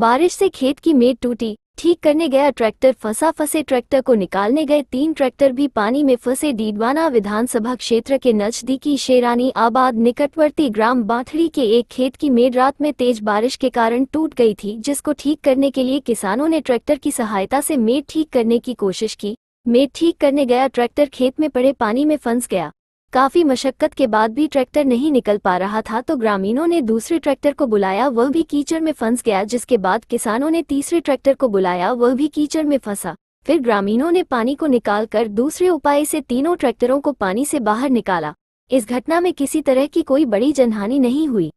बारिश से खेत की मेट टूटी ठीक करने गया ट्रैक्टर फंसा फंसे ट्रैक्टर को निकालने गए तीन ट्रैक्टर भी पानी में फंसे डीडवाना विधानसभा क्षेत्र के नजदीकी शेरानी आबाद निकटवर्ती ग्राम बाथड़ी के एक खेत की मेड रात में तेज बारिश के कारण टूट गई थी जिसको ठीक करने के लिए किसानों ने ट्रैक्टर की सहायता से मेड ठीक करने की कोशिश की मेड ठीक करने गया ट्रैक्टर खेत में पड़े पानी में फंस गया काफी मशक्कत के बाद भी ट्रैक्टर नहीं निकल पा रहा था तो ग्रामीणों ने दूसरे ट्रैक्टर को बुलाया वह भी कीचड़ में फंस गया जिसके बाद किसानों ने तीसरे ट्रैक्टर को बुलाया वह भी कीचड़ में फंसा फिर ग्रामीणों ने पानी को निकालकर दूसरे उपाय से तीनों ट्रैक्टरों को पानी से बाहर निकाला इस घटना में किसी तरह की कोई बड़ी जनहानि नहीं हुई